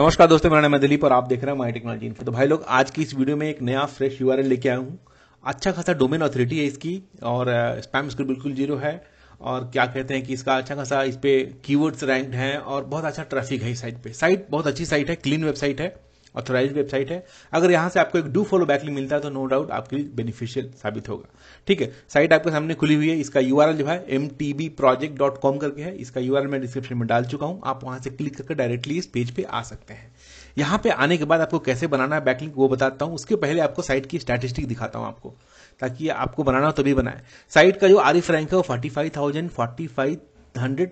नमस्कार दोस्तों मेरा नाम है दिलीप और आप देख रहे हैं माई टेक्नोलॉजी इन्फो तो भाई लोग आज की इस वीडियो में एक नया फ्रेश यू लेके आया हूँ अच्छा खासा डोमेन अथॉरिटी है इसकी और स्पैम स्क्रीन बिल्कुल जीरो है और क्या कहते हैं कि इसका अच्छा खासा इस पर कीवर्ड्स रैंक्ड हैं और बहुत अच्छा ट्रैफिक है इस साइट पे साइट बहुत अच्छी साइट है क्लीन वेबसाइट है ऑथोराइज वेबसाइट है अगर यहां से आपको एक डू फॉलो बैक लिंक मिलता है तो नो डाउट आपके लिए बेनिफिशियल साबित होगा ठीक है साइट आपके सामने खुली हुई है इसका यू जो है एम करके है इसका यू मैं डिस्क्रिप्शन में डाल चुका हूं आप वहां से क्लिक करके डायरेक्टली इस पेज पे आ सकते हैं यहां पे आने के बाद आपको कैसे बनाना है बैकलिंक वो बताता हूं उसके पहले आपको साइट की स्टैटिस्टिक दिखाता हूं आपको ताकि आपको बनाना हो तभी बनाए साइट का जो आरिफ रैंक है वो forty five thousand forty five hundred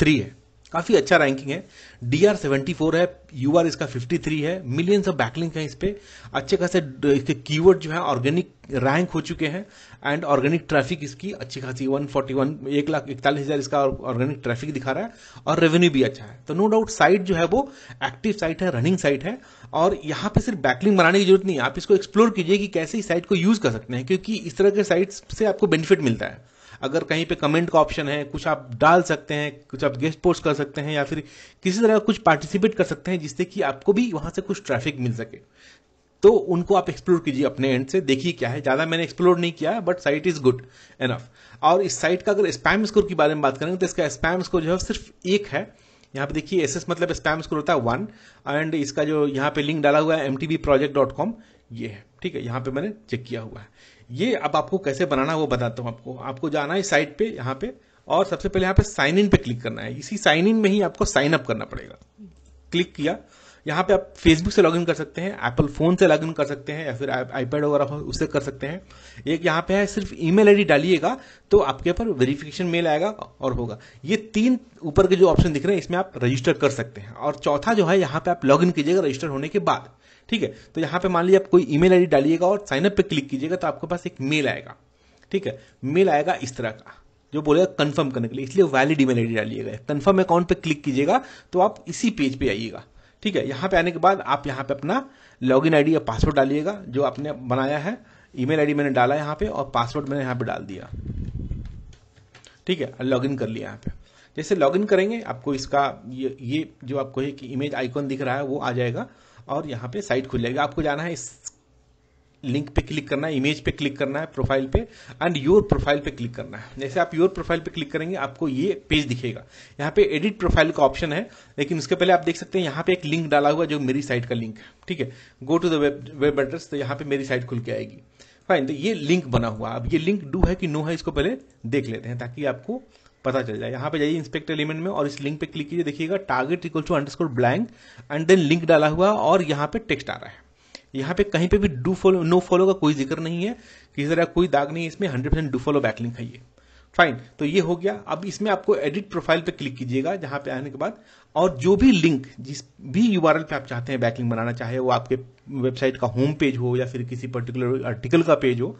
three है काफ़ी अच्छा रैंकिंग है डी आर सेवेंटी फोर है यू आर इसका फिफ्टी थ्री है मिलियंस ऑफ बैकलिंक है इस पर अच्छे खासे इसके कीवर्ड जो है ऑर्गेनिक रैंक हो चुके हैं एंड ऑर्गेनिक ट्रैफिक इसकी अच्छी खासी वन फोर्टी वन एक लाख इकतालीस हज़ार इसका ऑर्गेनिक ट्रैफिक दिखा रहा है और रेवेन्यू भी अच्छा है तो नो डाउट साइट जो है वो एक्टिव साइट है रनिंग साइट है और यहाँ पे सिर्फ बैकलिंग बनाने की जरूरत नहीं है आप इसको एक्सप्लोर कीजिए कि कैसे इस साइट को यूज़ कर सकते हैं क्योंकि इस तरह के साइट्स से आपको बेनिफिट मिलता है अगर कहीं पे कमेंट का ऑप्शन है कुछ आप डाल सकते हैं कुछ आप गेस्ट पोस्ट कर सकते हैं या फिर किसी तरह कुछ पार्टिसिपेट कर सकते हैं जिससे कि आपको भी वहां से कुछ ट्रैफिक मिल सके तो उनको आप एक्सप्लोर कीजिए अपने एंड से देखिए क्या है ज़्यादा मैंने एक्सप्लोर नहीं किया but site is good enough और इस साइट का अगर स्पैम स्कोर के बारे में बात करेंगे तो इसका स्पैम स्कोर जो है सिर्फ एक है यहाँ पे देखिए एस मतलब स्पैम स्कोर होता है वन एंड इसका जो यहाँ पे लिंक डाला हुआ है एम प्रोजेक्ट डॉट कॉम ये है ठीक है यहाँ पे मैंने चेक किया हुआ है ये अब आपको कैसे बनाना वो बताता हूँ आपको आपको जाना है साइट पे यहाँ पे और सबसे पहले यहाँ पे साइन इन पे क्लिक करना है इसी साइन इन में ही आपको साइन अप करना पड़ेगा क्लिक किया यहाँ पे आप फेसबुक से लॉगिन कर सकते हैं एप्पल फ़ोन से लॉगिन कर सकते हैं या फिर आईपैड वगैरह उससे कर सकते हैं एक यहाँ पे है सिर्फ ईमेल आईडी डालिएगा तो आपके ऊपर वेरिफिकेशन मेल आएगा और होगा ये तीन ऊपर के जो ऑप्शन दिख रहे हैं इसमें आप रजिस्टर कर सकते हैं और चौथा जो है यहाँ पे आप लॉगिन कीजिएगा रजिस्टर होने के बाद ठीक है तो यहाँ पे मान लीजिए आप कोई ईमेल आईडी डालिएगा और साइनअप पे क्लिक कीजिएगा तो आपके पास एक मेल आएगा ठीक है मेल आएगा इस तरह का जो बोलेगा कंफर्म करने के लिए इसलिए वैलिड ईमेल आईडी डालिएगा कंफर्म अकाउंट पे क्लिक कीजिएगा तो आप इसी पेज पे आइएगा ठीक है यहाँ पे आने के बाद आप यहाँ पे अपना लॉग इन या पासवर्ड डालिएगा जो आपने बनाया है ईमेल आईडी मैंने डाला यहाँ पे और पासवर्ड मैंने यहाँ पे डाल दिया ठीक है लॉगिन कर लिया यहाँ पे जैसे लॉगिन करेंगे आपको इसका ये ये जो आपको एक इमेज आइकॉन दिख रहा है वो आ जाएगा और यहाँ पे साइट खुल जाएगा आपको जाना है इस लिंक पे क्लिक करना है इमेज पे क्लिक करना है प्रोफाइल पे एंड योर प्रोफाइल पे क्लिक करना है जैसे आप योर प्रोफाइल पे क्लिक करेंगे आपको ये पेज दिखेगा यहाँ पे एडिट प्रोफाइल का ऑप्शन है लेकिन उसके पहले आप देख सकते हैं यहाँ पे एक लिंक डाला हुआ जो मेरी साइट का लिंक है ठीक है go to the web web address तो यहाँ पे मेरी साइट खुल के आएगी फाइन तो ये लिंक बना हुआ अब ये लिंक डू है कि नो है इसको पहले देख लेते हैं ताकि आपको पता चल जाए यहाँ पे जाइए इंस्पेक्ट एलिमेंट में और इस लिंक पे क्लिक कीजिए देखिएगा target equal to underscore blank and then link डाला हुआ और यहाँ पे टेक्स्ट आ रहा है यहाँ पे कहीं पे भी डू फॉलो नो फॉलो का कोई जिक्र नहीं है किसी तरह कोई दाग नहीं है इसमें hundred percent do follow backlink है ये फाइन तो ये हो गया अब इसमें आपको एडिट प्रोफाइल पे क्लिक कीजिएगा जहां पे आने के बाद और जो भी लिंक जिस भी यू पे आप चाहते हैं बैकलिंग बनाना चाहे वो आपके वेबसाइट का होम पेज हो या फिर किसी पर्टिकुलर आर्टिकल का पेज हो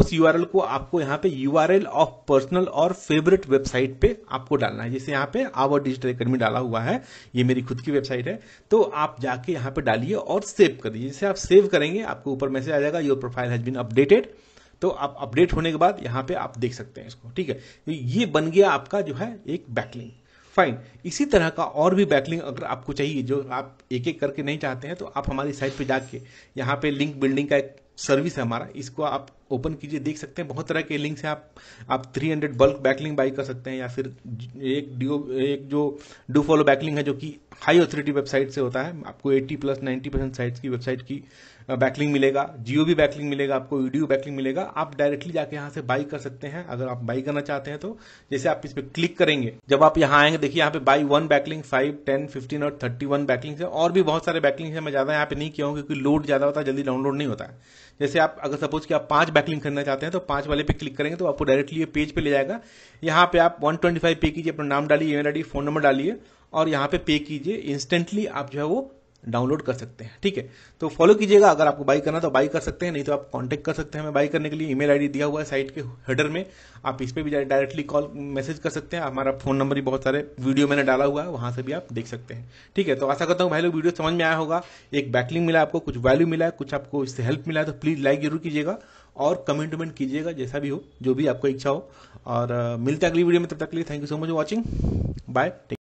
उस यू को आपको यहाँ पे यू ऑफ पर्सनल और फेवरेट वेबसाइट पे आपको डालना है जैसे यहाँ पे आवर डिजिटल अकेडमी डाला हुआ है ये मेरी खुद की वेबसाइट है तो आप जाके यहाँ पे डालिए और सेव कर दीजिए जैसे आप सेव करेंगे आपको ऊपर मैसेज आ जाएगा your profile has been updated तो आप अपडेट होने के बाद यहाँ पे आप देख सकते हैं इसको ठीक है तो ये बन गया आपका जो है एक बैकलिंग फाइन इसी तरह का और भी बैकलिंग अगर आपको चाहिए जो आप एक एक करके नहीं चाहते हैं तो आप हमारी साइट पे जाके यहाँ पे लिंक बिल्डिंग का एक सर्विस है हमारा इसको आप ओपन कीजिए देख सकते हैं बहुत तरह के लिंक से आप आप 300 बल्क बैकलिंग बाई कर सकते हैं या फिर एक डिओ एक जो डू फॉलो बैकलिंग है जो कि हाई ऑथोरिटी वेबसाइट से होता है आपको 80 प्लस 90 परसेंट साइट्स की वेबसाइट की बैकलिंग मिलेगा जियो भी बैकलिंग मिलेगा आपको वीडियो बैकलिंग मिलेगा आप डायरेक्टली जाके यहाँ से बाई कर सकते हैं अगर आप बाई करना चाहते हैं तो जैसे आप इस पर क्लिक करेंगे जब आप यहाँ आएंगे देखिए यहाँ पे by one backlink five ten fifteen और थर्टी वन बैकलिंग है और भी बहुत सारे बैकलिंग है मैं ज़्यादा यहाँ पे नहीं किया हूँ क्योंकि लोड ज़्यादा होता है जल्दी डाउनलोड नहीं होता है जैसे आप अगर सपोज कि आप पांच बैकलिंग करना चाहते हैं तो पांच वाले पे क्लिक करेंगे तो आपको डायरेक्टली ये पेज पे ले जाएगा यहाँ पे आप 125 पे कीजिए अपना नाम डालिए ईमेल आई फोन नंबर डालिए और यहाँ पे पे कीजिए इंस्टेंटली आप जो है वो डाउनलोड कर सकते हैं ठीक है तो फॉलो कीजिएगा अगर आपको बाई करना तो बाई कर सकते हैं नहीं तो आप कांटेक्ट कर सकते हैं हमें बाई करने के लिए ईमेल आईडी दिया हुआ है साइट के हेडर में आप इस पर भी डायरेक्टली कॉल मैसेज कर सकते हैं हमारा फोन नंबर भी बहुत सारे वीडियो मैंने डाला हुआ है वहां से भी आप देख सकते हैं ठीक है तो आशा करता हूँ भाई लोग वीडियो समझ में आया होगा एक बैकलिंग मिला आपको कुछ वैल्यू मिला है कुछ आपको इससे हेल्प मिला है तो प्लीज़ लाइक जरूर कीजिएगा और कमेंट उमेंट कीजिएगा जैसा भी हो जो भी आपको इच्छा हो और मिलते अगली वीडियो में तब तक के लिए thank you so much watching bye